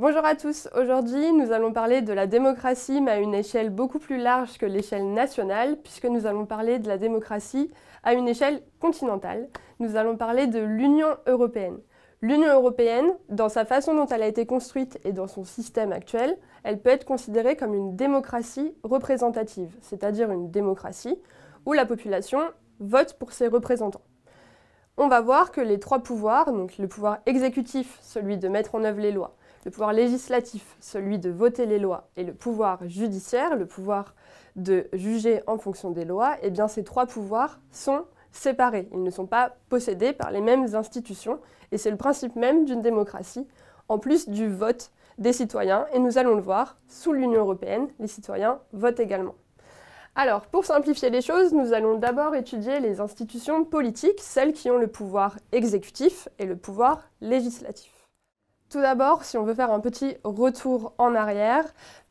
Bonjour à tous, aujourd'hui nous allons parler de la démocratie mais à une échelle beaucoup plus large que l'échelle nationale puisque nous allons parler de la démocratie à une échelle continentale. Nous allons parler de l'Union européenne. L'Union européenne, dans sa façon dont elle a été construite et dans son système actuel, elle peut être considérée comme une démocratie représentative, c'est-à-dire une démocratie où la population vote pour ses représentants on va voir que les trois pouvoirs, donc le pouvoir exécutif, celui de mettre en œuvre les lois, le pouvoir législatif, celui de voter les lois, et le pouvoir judiciaire, le pouvoir de juger en fonction des lois, eh bien ces trois pouvoirs sont séparés. Ils ne sont pas possédés par les mêmes institutions, et c'est le principe même d'une démocratie, en plus du vote des citoyens, et nous allons le voir, sous l'Union européenne, les citoyens votent également. Alors, pour simplifier les choses, nous allons d'abord étudier les institutions politiques, celles qui ont le pouvoir exécutif et le pouvoir législatif. Tout d'abord, si on veut faire un petit retour en arrière,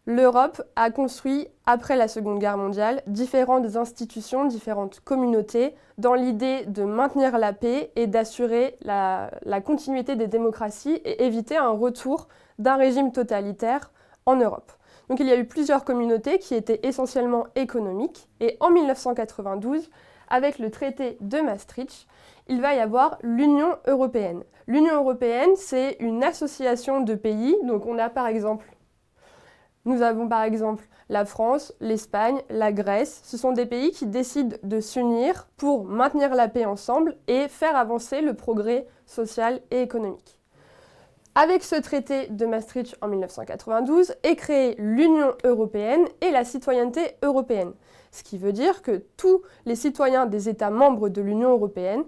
l'Europe a construit, après la Seconde Guerre mondiale, différentes institutions, différentes communautés, dans l'idée de maintenir la paix et d'assurer la, continuité des démocraties et éviter un retour d'un régime totalitaire en Europe. Donc il y a eu plusieurs communautés qui étaient essentiellement économiques et en 1992, avec le traité de Maastricht, il va y avoir l'Union européenne. L'Union européenne, c'est une association de pays. Donc on a par exemple, nous avons par exemple la France, l'Espagne, la Grèce. Ce sont des pays qui décident de s'unir pour maintenir la paix ensemble et faire avancer le progrès social et économique. Avec ce traité de Maastricht en 1992 est créée l'Union européenne et la citoyenneté européenne, ce qui veut dire que tous les citoyens des États membres de l'Union européenne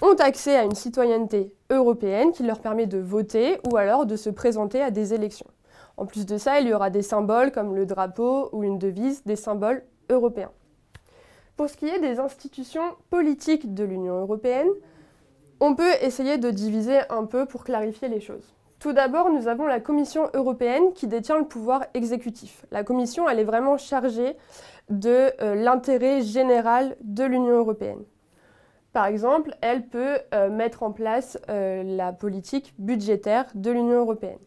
ont accès à une citoyenneté européenne qui leur permet de voter ou alors de se présenter à des élections. En plus de ça, il y aura des symboles comme le drapeau ou une devise, des symboles européens. Pour ce qui est des institutions politiques de l'Union européenne, on peut essayer de diviser un peu pour clarifier les choses. Tout d'abord, nous avons la Commission européenne qui détient le pouvoir exécutif. La Commission, elle est vraiment chargée de euh, l'intérêt général de l'Union européenne. Par exemple, elle peut euh, mettre en place euh, la politique budgétaire de l'Union européenne.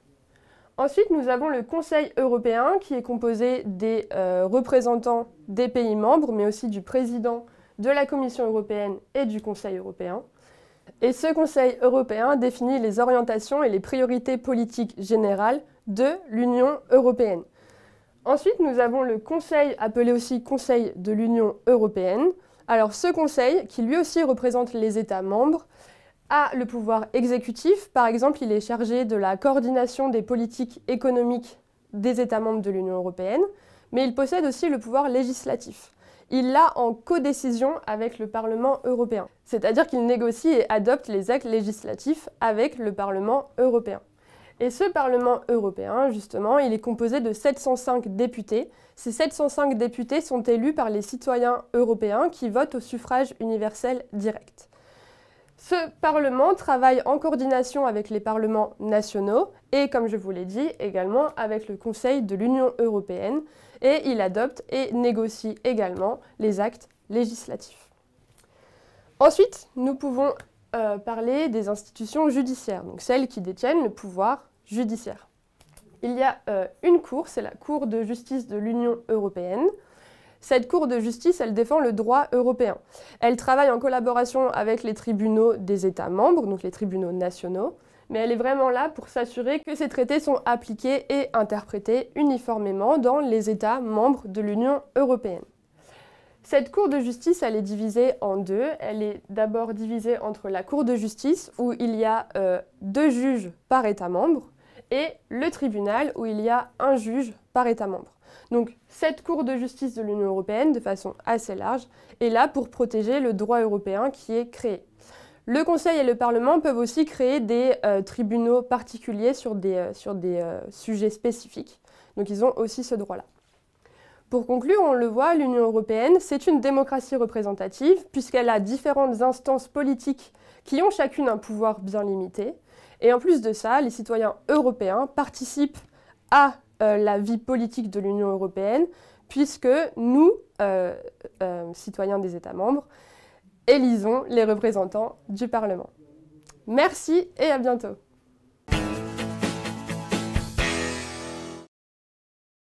Ensuite, nous avons le Conseil européen qui est composé des représentants des pays membres, mais aussi du président de la Commission européenne et du Conseil européen. Et ce Conseil européen définit les orientations et les priorités politiques générales de l'Union européenne. Ensuite, nous avons le Conseil, appelé aussi Conseil de l'Union européenne. Alors ce Conseil, qui lui aussi représente les États membres, a le pouvoir exécutif. Par exemple, il est chargé de la coordination des politiques économiques des États membres de l'Union européenne, mais il possède aussi le pouvoir législatif il l'a en codécision avec le Parlement européen. C'est-à-dire qu'il négocie et adopte les actes législatifs avec le Parlement européen. Et ce Parlement européen, justement, il est composé de 705 députés. Ces 705 députés sont élus par les citoyens européens qui votent au suffrage universel direct. Ce Parlement travaille en coordination avec les parlements nationaux et, comme je vous l'ai dit, également avec le Conseil de l'Union européenne et il adopte et négocie également les actes législatifs. Ensuite, nous pouvons euh, parler des institutions judiciaires, donc celles qui détiennent le pouvoir judiciaire. Il y a euh, une cour, c'est la Cour de justice de l'Union européenne, cette Cour de justice, elle défend le droit européen. Elle travaille en collaboration avec les tribunaux des États membres, donc les tribunaux nationaux, mais elle est vraiment là pour s'assurer que ces traités sont appliqués et interprétés uniformément dans les États membres de l'Union européenne. Cette Cour de justice, elle est divisée en deux. Elle est d'abord divisée entre la Cour de justice, où il y a euh, deux juges par État membre, et le tribunal où il y a un juge par État membre. Donc cette Cour de justice de l'Union européenne, de façon assez large, est là pour protéger le droit européen qui est créé. Le Conseil et le Parlement peuvent aussi créer des euh, tribunaux particuliers sur des, euh, sur des euh, sujets spécifiques. Donc ils ont aussi ce droit-là. Pour conclure, on le voit, l'Union européenne, c'est une démocratie représentative, puisqu'elle a différentes instances politiques qui ont chacune un pouvoir bien limité. Et en plus de ça, les citoyens européens participent à euh, la vie politique de l'Union européenne, puisque nous, euh, euh, citoyens des États membres, élisons les représentants du Parlement. Merci et à bientôt.